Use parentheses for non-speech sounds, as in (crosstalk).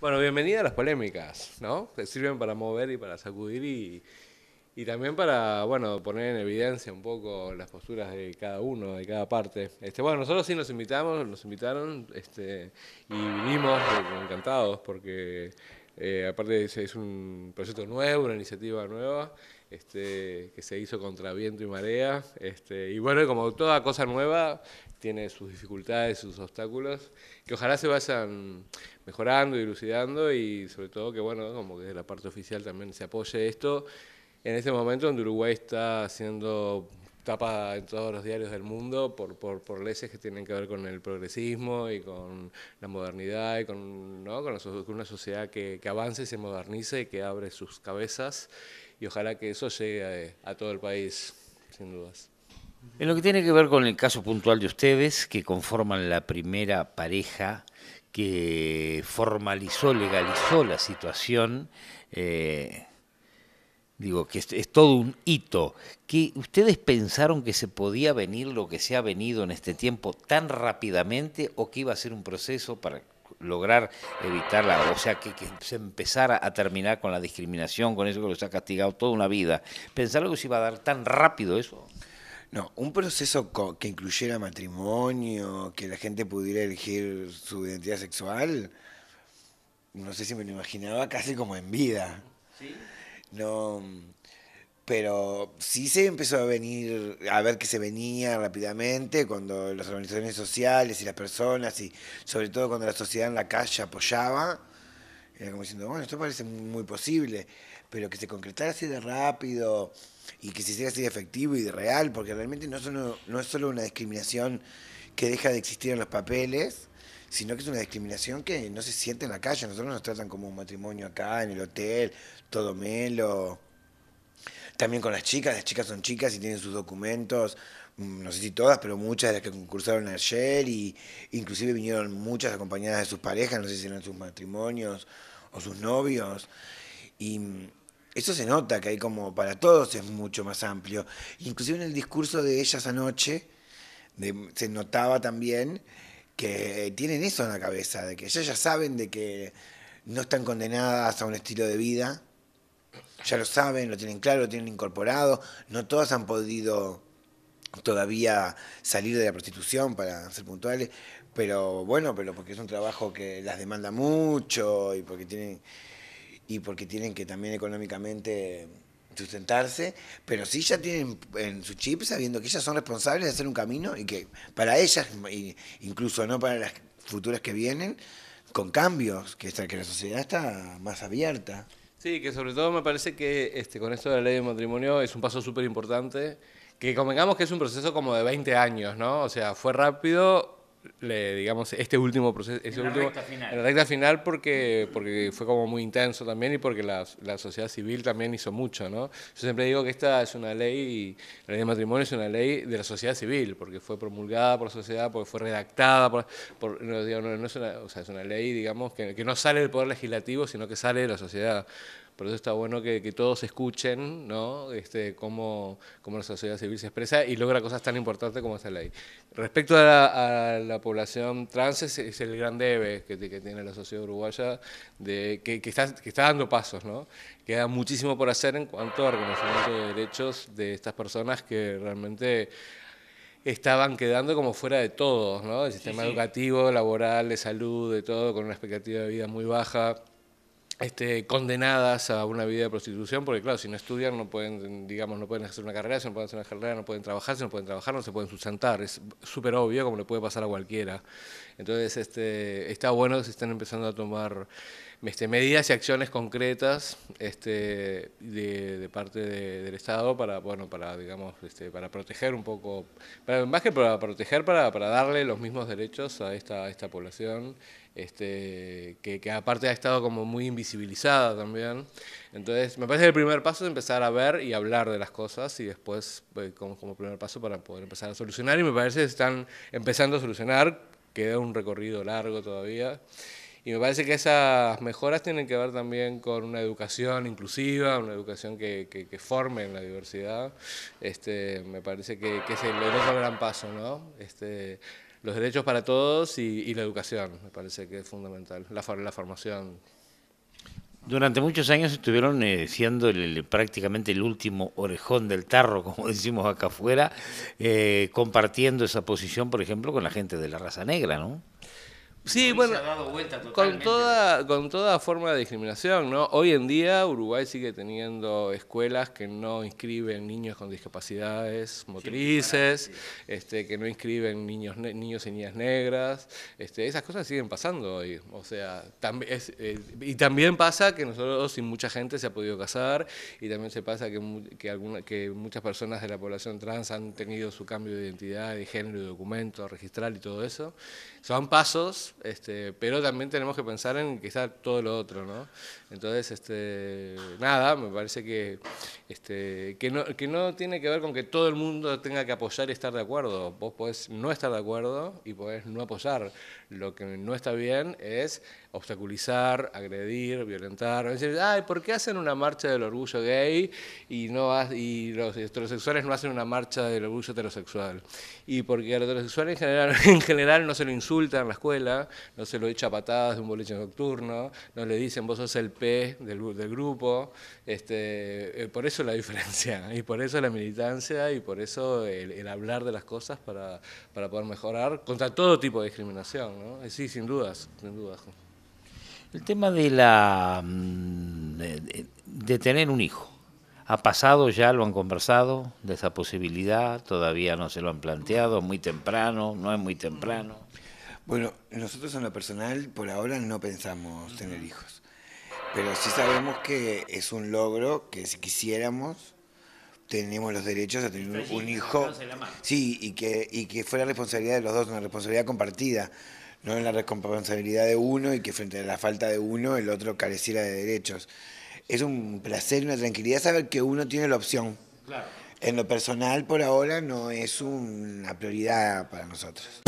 Bueno, bienvenida a las polémicas, ¿no? Que sirven para mover y para sacudir y, y también para, bueno, poner en evidencia un poco las posturas de cada uno, de cada parte. Este, bueno, nosotros sí nos invitamos, nos invitaron este, y vinimos encantados porque eh, aparte es un proyecto nuevo, una iniciativa nueva este, que se hizo contra viento y marea. Este, y bueno, como toda cosa nueva, tiene sus dificultades, sus obstáculos, que ojalá se vayan mejorando y lucidando y sobre todo que, bueno, como que desde la parte oficial también se apoye esto. En este momento donde Uruguay está haciendo tapa en todos los diarios del mundo por, por, leyes que tienen que ver con el progresismo y con la modernidad y con, ¿no? con, una sociedad que, que avance, se modernice y que abre sus cabezas y ojalá que eso llegue a, todo el país, sin dudas. En lo que tiene que ver con el caso puntual de ustedes, que conforman la primera pareja que formalizó, legalizó la situación, eh, digo que es, es, todo un hito, que ustedes pensaron que se podía venir lo que se ha venido en este tiempo tan rápidamente o que iba a ser un proceso para lograr evitarla, o sea, que, se empezara a terminar con la discriminación, con eso que los ha castigado toda una vida. ¿Pensaron que se iba a dar tan rápido eso? No, un proceso que incluyera matrimonio, que la gente pudiera elegir su identidad sexual, no sé si me lo imaginaba casi como en vida. ¿Sí? No pero sí se empezó a venir, a ver que se venía rápidamente cuando las organizaciones sociales y las personas, y sobre todo cuando la sociedad en la calle apoyaba, era como diciendo, bueno, esto parece muy posible, pero que se concretara así de rápido y que se hiciera así de efectivo y de real, porque realmente no, solo, no es solo una discriminación que deja de existir en los papeles, sino que es una discriminación que no se siente en la calle. Nosotros nos tratan como un matrimonio acá, en el hotel, todo melo también con las chicas, las chicas son chicas y tienen sus documentos, mm, no sé si todas, pero muchas de las que concursaron ayer y inclusive vinieron muchas acompañadas de sus parejas, no sé si eran sus matrimonios o sus novios. Y mm, eso se nota que hay como para todos es mucho más amplio. Inclusive en el discurso de ellas anoche se notaba también que tienen eso en la cabeza, de que ellas ya saben de que no están condenadas a un estilo de vida, ya lo saben, lo tienen claro, lo tienen incorporado. No todas han podido todavía salir de la prostitución, para ser puntuales, pero bueno, pero porque es un trabajo que las demanda mucho y porque tienen, y porque tienen que también económicamente sustentarse, pero sí ya tienen en su chip sabiendo que ellas son responsables de hacer un camino y que para ellas, incluso no para las futuras que vienen, con cambios, que, que la sociedad está más abierta. Sí, que sobre todo me parece que este, con esto de la ley de matrimonio es un paso súper importante, que convengamos que es un proceso como de 20 años, ¿no? O sea, fue rápido, digamos, este último proceso, en la recta final. porque, porque fue como muy intenso también y porque la, la, sociedad civil también hizo mucho, ¿no? Yo siempre digo que esta es una ley, la ley de matrimonio es una ley de la sociedad civil, porque fue promulgada por la sociedad, porque fue redactada, por, no, no es, una, o sea, es una ley, digamos, que, que no sale del Poder Legislativo, sino que sale de la sociedad. Por eso está bueno que, todos escuchen ¿no? Este, cómo, la sociedad civil se expresa y logra cosas tan importantes como esta ley. Respecto a la, población trans, es, el gran debe que, tiene la sociedad uruguaya, de, que, está, dando pasos. ¿no? Queda muchísimo por hacer en cuanto al reconocimiento de derechos de estas personas que realmente estaban quedando como fuera de todo, ¿no? El sistema educativo, laboral, de salud, de todo, con una expectativa de vida muy baja. Este, condenadas a una vida de prostitución, porque claro, si no estudian no pueden, digamos, no pueden hacer una carrera, si no pueden hacer una carrera, no pueden trabajar, si no pueden trabajar, no se pueden sustentar, es súper obvio como le puede pasar a cualquiera. Entonces, este, está bueno que se estén empezando a tomar este, medidas y acciones concretas este, de, parte del Estado para, bueno, para, digamos, este, para proteger un poco, para, más que para proteger, para, para darle los mismos derechos a esta, esta población, este, que, que, aparte ha estado como muy invisibilizada también. Entonces, me parece que el primer paso es empezar a ver y hablar de las cosas y después, eh, como, como primer paso, para poder empezar a solucionar. Y me parece que están empezando a solucionar, queda un recorrido largo todavía. Y me parece que esas mejoras tienen que ver también con una educación inclusiva, una educación que, que, forme en la diversidad. Este, me parece que, que es el, otro gran paso, ¿no? Este, los derechos para todos y, la educación, me parece que es fundamental, la, la formación. Durante muchos años estuvieron eh, siendo el, prácticamente el último orejón del tarro, (laughs) como decimos acá afuera, eh, compartiendo esa posición, por ejemplo, con la gente de la raza negra, ¿no? Sí, bueno, con toda, con toda forma de discriminación, ¿no? Hoy en día Uruguay sigue teniendo escuelas que no inscriben niños con discapacidades motrices, este, que no inscriben niños, niños y niñas negras, este, esas cosas siguen pasando hoy. O sea, también eh, y también pasa que nosotros sin mucha gente se ha podido casar, y también se pasa que, que, alguna, que muchas personas de la población trans han tenido su cambio de identidad, de género, y documento, registral y todo eso. Son pasos este, pero también tenemos que pensar en quizá todo lo otro, Entonces, este, nada, me parece que, este, que, no, tiene que ver con que todo el mundo tenga que apoyar y estar de acuerdo. Vos podés no estar de acuerdo y podés no apoyar. Lo que no está bien es obstaculizar, agredir, violentar. Decir, Ay, ¿por qué hacen una marcha del orgullo gay y, no y los heterosexuales no hacen una marcha del orgullo heterosexual? Y porque a los heterosexuales en general, (laughs) en general no se lo insulta en la escuela, no se lo echa patadas de un boliche nocturno, no le dicen vos sos el P del, grupo. Este, eh, por eso la diferencia, (laughs) y por eso la militancia, y por eso el, hablar de las cosas para, poder mejorar contra todo tipo de discriminación. ¿no? Eh, sí, sin dudas, sin dudas. El tema de la mm, de tener un hijo. ¿Ha pasado ya, lo han conversado, de esa posibilidad? ¿Todavía no se lo han planteado? ¿Muy temprano? ¿No es muy temprano? Bueno, nosotros en lo personal por ahora no pensamos tener hijos, pero sí sabemos que es un logro que si quisiéramos tenemos los derechos a tener un, hijo. Sí, y que, y que fuera responsabilidad de los dos, una responsabilidad compartida, no en la responsabilidad de uno y que frente a la falta de uno el otro careciera de derechos. Es un placer, y una tranquilidad saber que uno tiene la opción. En lo personal, por ahora, no es una prioridad para nosotros.